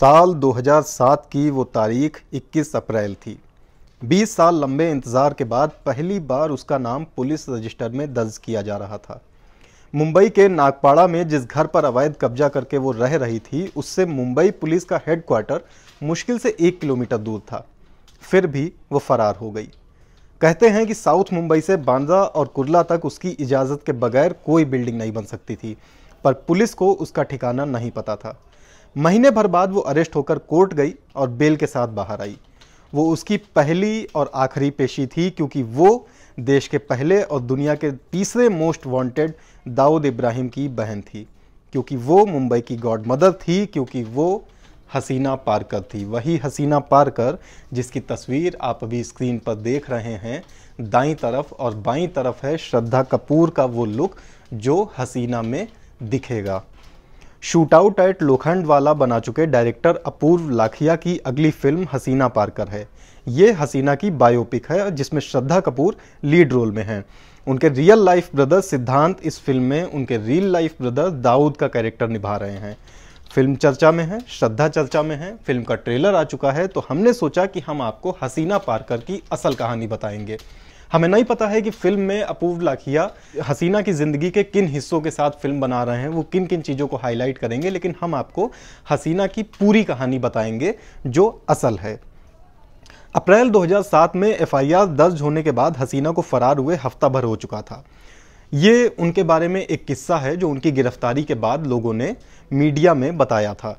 साल 2007 की वो तारीख 21 अप्रैल थी 20 साल लंबे इंतज़ार के बाद पहली बार उसका नाम पुलिस रजिस्टर में दर्ज किया जा रहा था मुंबई के नागपाड़ा में जिस घर पर अवैध कब्जा करके वो रह रही थी उससे मुंबई पुलिस का हेडक्वार्टर मुश्किल से एक किलोमीटर दूर था फिर भी वो फरार हो गई कहते हैं कि साउथ मुंबई से बांद्रा और कुरला तक उसकी इजाज़त के बगैर कोई बिल्डिंग नहीं बन सकती थी पर पुलिस को उसका ठिकाना नहीं पता था महीने भर बाद वो अरेस्ट होकर कोर्ट गई और बेल के साथ बाहर आई वो उसकी पहली और आखिरी पेशी थी क्योंकि वो देश के पहले और दुनिया के तीसरे मोस्ट वांटेड दाऊद इब्राहिम की बहन थी क्योंकि वो मुंबई की गॉड मदर थी क्योंकि वो हसीना पारकर थी वही हसीना पारकर जिसकी तस्वीर आप अभी स्क्रीन पर देख रहे हैं दाई तरफ और बाई तरफ है श्रद्धा कपूर का वो लुक जो हसीना में दिखेगा शूटआउट एट लोखंडवाला बना चुके डायरेक्टर अपूर्व लाखिया की अगली फिल्म हसीना पारकर है ये हसीना की बायोपिक है जिसमें श्रद्धा कपूर लीड रोल में हैं उनके रियल लाइफ ब्रदर सिद्धांत इस फिल्म में उनके रियल लाइफ ब्रदर दाऊद का कैरेक्टर निभा रहे हैं फिल्म चर्चा में है श्रद्धा चर्चा में है फिल्म का ट्रेलर आ चुका है तो हमने सोचा कि हम आपको हसीना पारकर की असल कहानी बताएंगे हमें नहीं पता है कि फिल्म में अपूर्व लाखिया हसीना की ज़िंदगी के किन हिस्सों के साथ फिल्म बना रहे हैं वो किन किन चीज़ों को हाईलाइट करेंगे लेकिन हम आपको हसीना की पूरी कहानी बताएंगे जो असल है अप्रैल 2007 में एफआईआर दर्ज होने के बाद हसीना को फरार हुए हफ्ता भर हो चुका था ये उनके बारे में एक किस्सा है जो उनकी गिरफ्तारी के बाद लोगों ने मीडिया में बताया था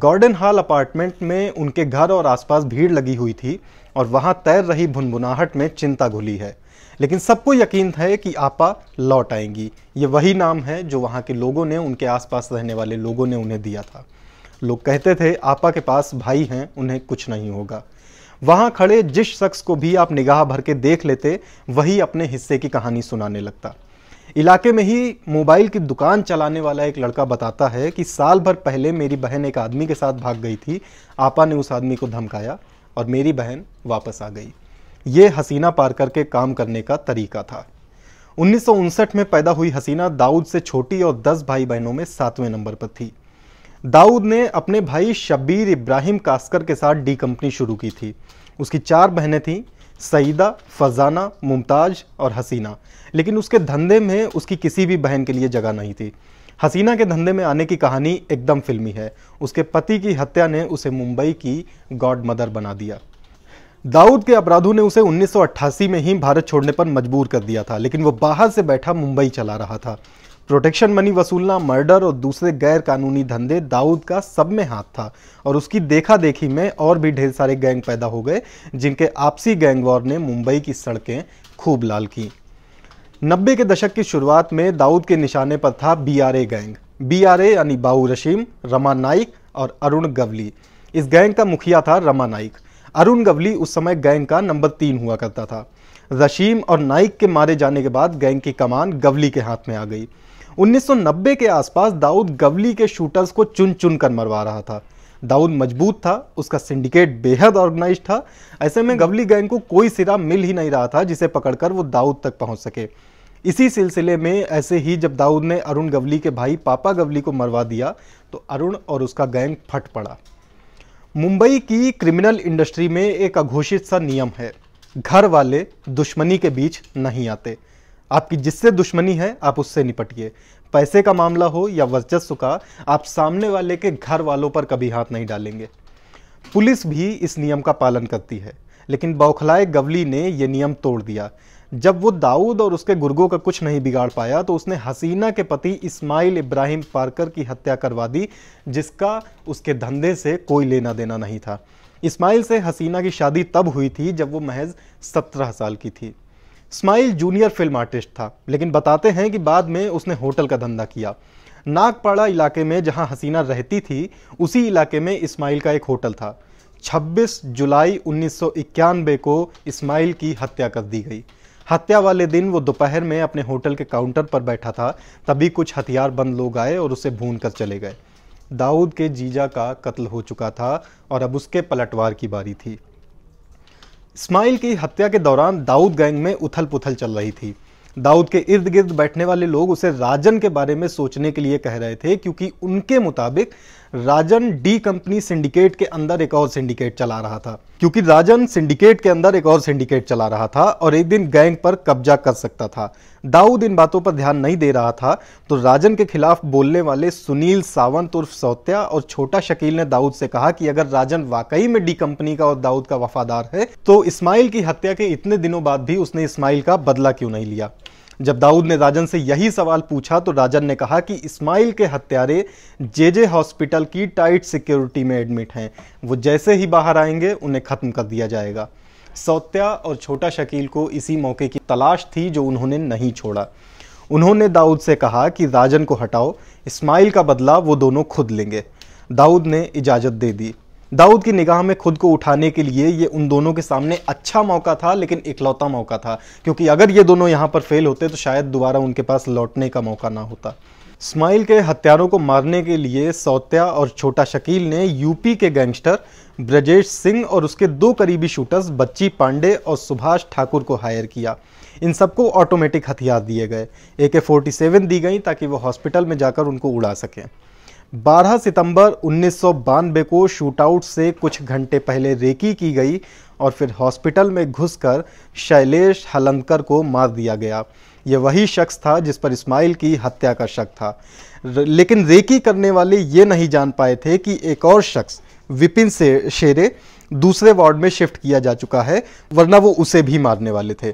गॉर्डन हॉल अपार्टमेंट में उनके घर और आसपास भीड़ लगी हुई थी और वहां तैर रही भुनभुनाहट में चिंता घुली है लेकिन सबको यकीन है कि आपा लौट आएंगी ये वही नाम है जो वहाँ के लोगों ने उनके आसपास रहने वाले लोगों ने उन्हें दिया था लोग कहते थे आपा के पास भाई हैं उन्हें कुछ नहीं होगा वहाँ खड़े जिस शख्स को भी आप निगाह भर के देख लेते वही अपने हिस्से की कहानी सुनाने लगता इलाके में ही मोबाइल की दुकान चलाने वाला एक लड़का बताता है कि साल भर पहले मेरी बहन एक आदमी के साथ भाग गई थी आपा ने उस आदमी को धमकाया और मेरी बहन वापस आ गई ये हसीना पार करके काम करने का तरीका था उन्नीस में पैदा हुई हसीना दाऊद से छोटी और दस भाई बहनों में सातवें नंबर पर थी दाऊद ने अपने भाई शब्बीर इब्राहिम कास्कर के साथ डी कंपनी शुरू की थी उसकी चार बहनें थीं सईदा फजाना मुमताज़ और हसीना लेकिन उसके धंधे में उसकी किसी भी बहन के लिए जगह नहीं थी हसीना के धंधे में आने की कहानी एकदम फिल्मी है उसके पति की हत्या ने उसे मुंबई की गॉड मदर बना दिया दाऊद के अपराधों ने उसे 1988 में ही भारत छोड़ने पर मजबूर कर दिया था लेकिन वो बाहर से बैठा मुंबई चला रहा था प्रोटेक्शन मनी वसूलना मर्डर और दूसरे गैर कानूनी धंधे दाऊद का सब में हाथ था और उसकी देखा देखी में और भी ढेर सारे गैंग पैदा हो गए जिनके आपसी गैंग वॉर ने मुंबई की सड़कें खूब लाल की नब्बे के दशक की शुरुआत में दाऊद के निशाने पर था बीआरए गैंग बीआरए यानी बाऊ रशीम रमा नाइक और अरुण गवली इस गैंग का मुखिया था रमा नाइक अरुण गवली उस समय गैंग का नंबर तीन हुआ करता था रशीम और नाइक के मारे जाने के बाद गैंग की कमान गवली के हाथ में आ गई 1990 के आसपास दाऊद गवली के शूटर्स को चुन चुन कर मरवा रहा था दाऊद मजबूत था उसका सिंडिकेट बेहद ऑर्गेनाइज था ऐसे में गवली गैंग को कोई सिरा मिल ही नहीं रहा था जिसे पकड़कर वो दाऊद तक पहुंच सके इसी सिलसिले में ऐसे ही जब दाऊद ने अरुण गवली के भाई पापा गवली को मरवा दिया तो अरुण और उसका गैंग फट पड़ा मुंबई की क्रिमिनल इंडस्ट्री में एक अघोषित सा नियम है घर वाले दुश्मनी के बीच नहीं आते आपकी जिससे दुश्मनी है आप उससे निपटिए पैसे का मामला हो या वर्चस्व का आप सामने वाले के घर वालों पर कभी हाथ नहीं डालेंगे पुलिस भी इस नियम का पालन करती है लेकिन बौखलाए गवली ने यह नियम तोड़ दिया जब वो दाऊद और उसके गुर्गों का कुछ नहीं बिगाड़ पाया तो उसने हसीना के पति इस्माइल इब्राहिम पार्कर की हत्या करवा दी जिसका उसके धंधे से कोई लेना देना नहीं था इस्माइल से हसीना की शादी तब हुई थी जब वो महज सत्रह साल की थी स्माइल जूनियर फिल्म आर्टिस्ट था लेकिन बताते हैं कि बाद में उसने होटल का धंधा किया नागपाड़ा इलाके में जहां हसीना रहती थी उसी इलाके में इस्माइल का एक होटल था 26 जुलाई उन्नीस को इस्माइल की हत्या कर दी गई हत्या वाले दिन वो दोपहर में अपने होटल के काउंटर पर बैठा था तभी कुछ हथियारबंद लोग आए और उसे भून कर चले गए दाऊद के जीजा का कत्ल हो चुका था और अब उसके पलटवार की बारी थी इस्माइल की हत्या के दौरान दाऊद गैंग में उथल पुथल चल रही थी दाऊद के इर्द गिर्द बैठने वाले लोग उसे राजन के बारे में सोचने के लिए कह रहे थे क्योंकि उनके मुताबिक राजन डी कंपनी सिंडिकेट के अंदर एक और सिंडिकेट चला रहा था क्योंकि राजन सिंडिकेट के अंदर एक और सिंडिकेट चला रहा था और एक दिन गैंग पर कब्जा कर सकता था दाऊद इन बातों पर ध्यान नहीं दे रहा था तो राजन के खिलाफ बोलने वाले सुनील सावंत उर्फ सौत्या और छोटा शकील ने दाऊद से कहा कि अगर राजन वाकई में डी कंपनी का और दाऊद का वफादार है तो इस्माइल की हत्या के इतने दिनों बाद भी उसने इस्माइल का बदला क्यों नहीं लिया जब दाऊद ने राजन से यही सवाल पूछा तो राजन ने कहा कि इस्माइल के हत्यारे जे जे हॉस्पिटल की टाइट सिक्योरिटी में एडमिट हैं वो जैसे ही बाहर आएंगे उन्हें ख़त्म कर दिया जाएगा सौत्या और छोटा शकील को इसी मौके की तलाश थी जो उन्होंने नहीं छोड़ा उन्होंने दाऊद से कहा कि राजन को हटाओ इस्माइल का बदला वो दोनों खुद लेंगे दाऊद ने इजाज़त दे दी दाऊद की निगाह में खुद को उठाने के लिए ये उन दोनों के सामने अच्छा मौका था लेकिन इकलौता मौका था क्योंकि अगर ये दोनों यहाँ पर फेल होते तो शायद दोबारा उनके पास लौटने का मौका ना होता स्माइल के हत्यारों को मारने के लिए सौत्या और छोटा शकील ने यूपी के गैंगस्टर ब्रजेश सिंह और उसके दो करीबी शूटर्स बच्ची पांडे और सुभाष ठाकुर को हायर किया इन सबको ऑटोमेटिक हथियार दिए गए ए के फोर्टी सेवन दी गई ताकि वो हॉस्पिटल में जाकर उनको उड़ा सकें 12 सितंबर उन्नीस को शूटआउट से कुछ घंटे पहले रेकी की गई और फिर हॉस्पिटल में घुसकर शैलेश हलंदकर को मार दिया गया यह वही शख्स था जिस पर इस्माइल की हत्या का शक था लेकिन रेकी करने वाले ये नहीं जान पाए थे कि एक और शख्स विपिन से शेरे दूसरे वार्ड में शिफ्ट किया जा चुका है वरना वो उसे भी मारने वाले थे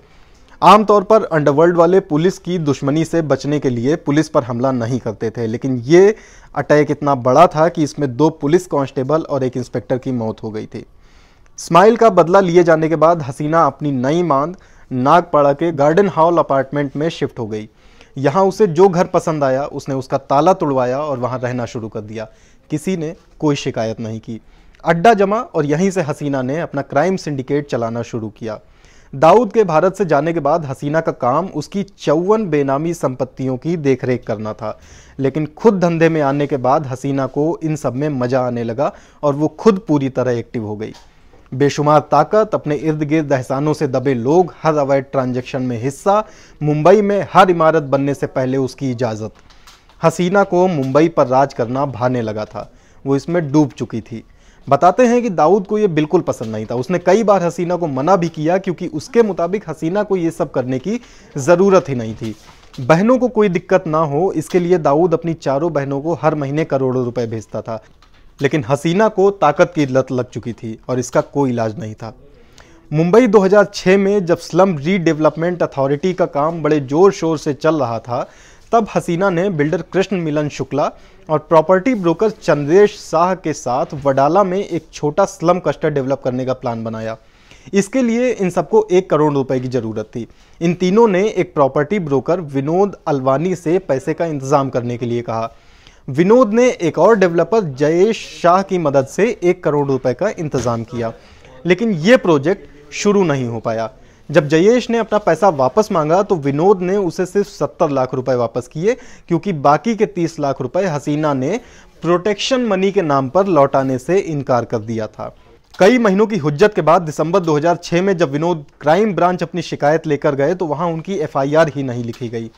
आमतौर पर अंडरवर्ल्ड वाले पुलिस की दुश्मनी से बचने के लिए पुलिस पर हमला नहीं करते थे लेकिन ये अटैक इतना बड़ा था कि इसमें दो पुलिस कांस्टेबल और एक इंस्पेक्टर की मौत हो गई थी स्माइल का बदला लिए जाने के बाद हसीना अपनी नई मांद नागपाड़ा के गार्डन हॉल अपार्टमेंट में शिफ्ट हो गई यहाँ उसे जो घर पसंद आया उसने उसका ताला तुड़वाया और वहाँ रहना शुरू कर दिया किसी ने कोई शिकायत नहीं की अड्डा जमा और यहीं से हसीना ने अपना क्राइम सिंडिकेट चलाना शुरू किया दाऊद के भारत से जाने के बाद हसीना का काम उसकी चौवन बेनामी संपत्तियों की देखरेख करना था लेकिन खुद धंधे में आने के बाद हसीना को इन सब में मज़ा आने लगा और वो खुद पूरी तरह एक्टिव हो गई बेशुमार ताकत अपने इर्द गिर्द एहसानों से दबे लोग हर अवैध ट्रांजेक्शन में हिस्सा मुंबई में हर इमारत बनने से पहले उसकी इजाज़त हसीना को मुंबई पर राज करना भाने लगा था वो इसमें डूब चुकी थी बताते हैं कि दाऊद को यह बिल्कुल पसंद नहीं था उसने कई बार हसीना को मना भी किया क्योंकि उसके मुताबिक हसीना को यह सब करने की ज़रूरत ही नहीं थी बहनों को कोई दिक्कत ना हो इसके लिए दाऊद अपनी चारों बहनों को हर महीने करोड़ों रुपए भेजता था लेकिन हसीना को ताकत की लत लग चुकी थी और इसका कोई इलाज नहीं था मुंबई 2006 में जब स्लम रीडेवलपमेंट अथॉरिटी का काम बड़े ज़ोर शोर से चल रहा था तब हसीना ने बिल्डर कृष्ण मिलन शुक्ला और प्रॉपर्टी ब्रोकर चंद्रेश शाह के साथ वडाला में एक छोटा स्लम क्लस्टर डेवलप करने का प्लान बनाया इसके लिए इन सबको एक करोड़ रुपए की ज़रूरत थी इन तीनों ने एक प्रॉपर्टी ब्रोकर विनोद अलवानी से पैसे का इंतज़ाम करने के लिए कहा विनोद ने एक और डेवलपर जयेश शाह की मदद से एक करोड़ रुपए का इंतज़ाम किया लेकिन ये प्रोजेक्ट शुरू नहीं हो पाया जब जयेश ने अपना पैसा वापस मांगा तो विनोद ने उसे सिर्फ सत्तर लाख रुपए वापस किए क्योंकि बाकी के तीस लाख रुपए हसीना ने प्रोटेक्शन मनी के नाम पर लौटाने से इनकार कर दिया था कई महीनों की हुज्जत के बाद दिसंबर 2006 में जब विनोद क्राइम ब्रांच अपनी शिकायत लेकर गए तो वहां उनकी एफआईआर ही नहीं लिखी गई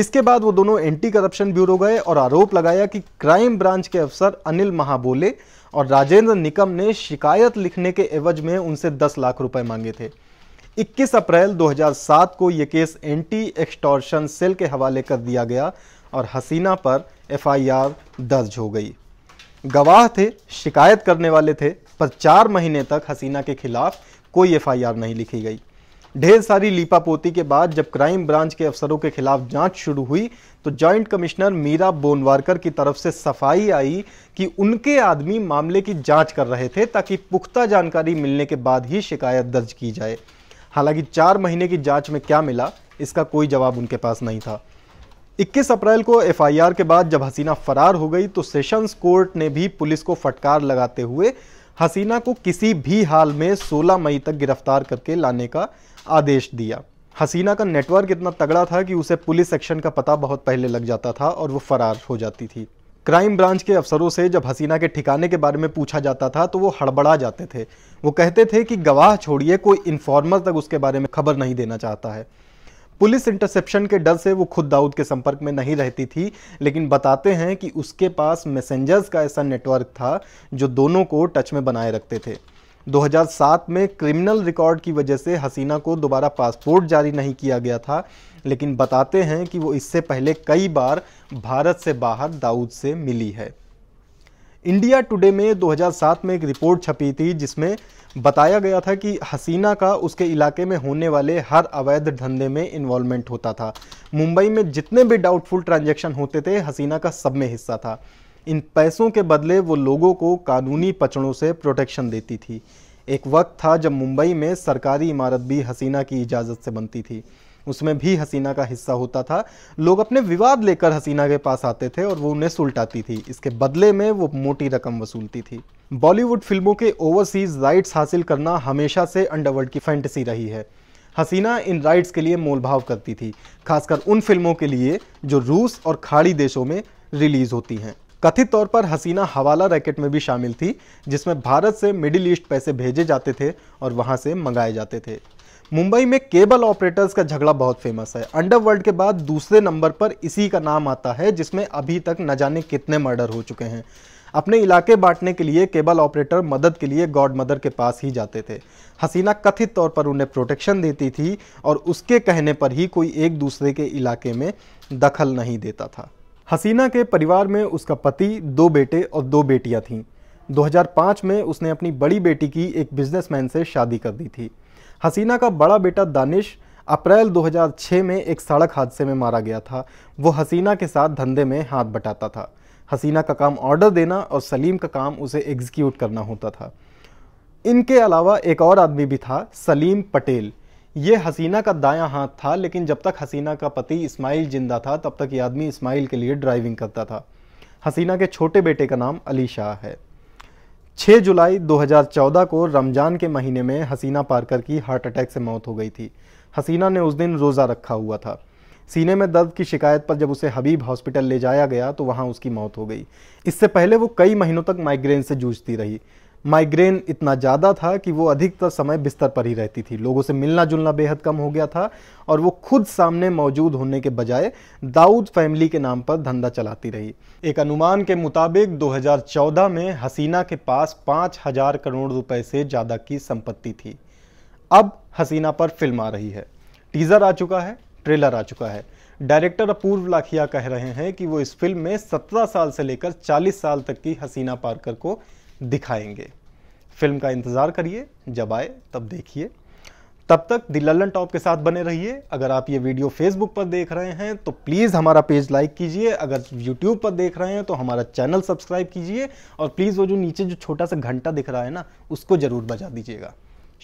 इसके बाद वो दोनों एंटी करप्शन ब्यूरो गए और आरोप लगाया कि क्राइम ब्रांच के अफसर अनिल महाबोले और राजेंद्र निकम ने शिकायत लिखने के एवज में उनसे 10 लाख रुपए मांगे थे 21 अप्रैल 2007 को यह केस एंटी एक्सटॉर्शन सेल के हवाले कर दिया गया और हसीना पर एफआईआर दर्ज हो गई गवाह थे शिकायत करने वाले थे पर चार महीने तक हसीना के खिलाफ कोई एफआईआर नहीं लिखी गई ढेर सारी लीपापोती के बाद जब क्राइम ब्रांच के अफसरों के खिलाफ जांच शुरू हुई तो जॉइंट कमिश्नर मीरा बोनवारकर की तरफ से सफाई आई कि उनके आदमी मामले की जांच कर रहे थे ताकि पुख्ता जानकारी मिलने के बाद ही शिकायत दर्ज की जाए हालांकि चार महीने की जांच में क्या मिला इसका कोई जवाब उनके पास नहीं था 21 अप्रैल को एफआईआर के बाद जब हसीना फरार हो गई तो सेशंस कोर्ट ने भी पुलिस को फटकार लगाते हुए हसीना को किसी भी हाल में 16 मई तक गिरफ्तार करके लाने का आदेश दिया हसीना का नेटवर्क इतना तगड़ा था कि उसे पुलिस एक्शन का पता बहुत पहले लग जाता था और वो फरार हो जाती थी क्राइम ब्रांच के अफसरों से जब हसीना के ठिकाने के बारे में पूछा जाता था तो वो हड़बड़ा जाते थे वो कहते थे कि गवाह छोड़िए कोई इन्फॉर्मर तक उसके बारे में खबर नहीं देना चाहता है पुलिस इंटरसेप्शन के डर से वो खुद दाऊद के संपर्क में नहीं रहती थी लेकिन बताते हैं कि उसके पास मैसेंजर्स का ऐसा नेटवर्क था जो दोनों को टच में बनाए रखते थे 2007 में क्रिमिनल रिकॉर्ड की वजह से हसीना को दोबारा पासपोर्ट जारी नहीं किया गया था लेकिन बताते हैं कि वो इससे पहले कई बार भारत से बाहर दाऊद से मिली है इंडिया टुडे में 2007 में एक रिपोर्ट छपी थी जिसमें बताया गया था कि हसीना का उसके इलाके में होने वाले हर अवैध धंधे में इन्वॉल्वमेंट होता था मुंबई में जितने भी डाउटफुल ट्रांजेक्शन होते थे हसीना का सब में हिस्सा था इन पैसों के बदले वो लोगों को कानूनी पचड़ों से प्रोटेक्शन देती थी एक वक्त था जब मुंबई में सरकारी इमारत भी हसीना की इजाज़त से बनती थी उसमें भी हसीना का हिस्सा होता था लोग अपने विवाद लेकर हसीना के पास आते थे और वो उन्हें सुलटाती थी इसके बदले में वो मोटी रकम वसूलती थी बॉलीवुड फिल्मों के ओवरसीज राइट्स हासिल करना हमेशा से अंडरवर्ल्ड की फैंटेसी रही है हसीना इन राइट्स के लिए मोलभाव करती थी खासकर उन फिल्मों के लिए जो रूस और खाड़ी देशों में रिलीज़ होती हैं कथित तौर पर हसीना हवाला रैकेट में भी शामिल थी जिसमें भारत से मिडिल ईस्ट पैसे भेजे जाते थे और वहाँ से मंगाए जाते थे मुंबई में केबल ऑपरेटर्स का झगड़ा बहुत फेमस है अंडरवर्ल्ड के बाद दूसरे नंबर पर इसी का नाम आता है जिसमें अभी तक न जाने कितने मर्डर हो चुके हैं अपने इलाके बांटने के लिए केबल ऑपरेटर मदद के लिए गॉड मदर के पास ही जाते थे हसीना कथित तौर पर उन्हें प्रोटेक्शन देती थी और उसके कहने पर ही कोई एक दूसरे के इलाके में दखल नहीं देता था हसीना के परिवार में उसका पति दो बेटे और दो बेटियां थीं 2005 में उसने अपनी बड़ी बेटी की एक बिजनेसमैन से शादी कर दी थी हसीना का बड़ा बेटा दानिश अप्रैल 2006 में एक सड़क हादसे में मारा गया था वो हसीना के साथ धंधे में हाथ बटाता था हसीना का काम ऑर्डर देना और सलीम का काम उसे एग्जीक्यूट करना होता था इनके अलावा एक और आदमी भी था सलीम पटेल ये हसीना का दायां हाथ था लेकिन जब तक हसीना का पति इस्माइल जिंदा था तब तक ये आदमी इस्माइल के लिए ड्राइविंग करता था हसीना के छोटे बेटे का नाम अली शाह है 6 जुलाई 2014 को रमज़ान के महीने में हसीना पारकर की हार्ट अटैक से मौत हो गई थी हसीना ने उस दिन रोज़ा रखा हुआ था सीने में दर्द की शिकायत पर जब उसे हबीब हॉस्पिटल ले जाया गया तो वहाँ उसकी मौत हो गई इससे पहले वो कई महीनों तक माइग्रेन से जूझती रही माइग्रेन इतना ज़्यादा था कि वो अधिकतर समय बिस्तर पर ही रहती थी लोगों से मिलना जुलना बेहद कम हो गया था और वो खुद सामने मौजूद होने के बजाय दाऊद फैमिली के नाम पर धंधा चलाती रही एक अनुमान के मुताबिक 2014 में हसीना के पास हजार करोड़ रुपए से ज़्यादा की संपत्ति थी अब हसीना पर फिल्म आ रही है टीज़र आ चुका है ट्रेलर आ चुका है डायरेक्टर अपूर्व लाखिया कह रहे हैं कि वो इस फिल्म में 17 साल से लेकर 40 साल तक की हसीना पारकर को दिखाएंगे फिल्म का इंतज़ार करिए जब आए तब देखिए तब तक दी लल्लन टॉप के साथ बने रहिए अगर आप ये वीडियो फेसबुक पर देख रहे हैं तो प्लीज़ हमारा पेज लाइक कीजिए अगर यूट्यूब पर देख रहे हैं तो हमारा चैनल सब्सक्राइब कीजिए और प्लीज़ वो जो नीचे जो छोटा सा घंटा दिख रहा है ना उसको ज़रूर बजा दीजिएगा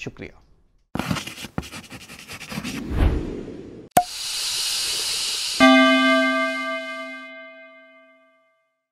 शुक्रिया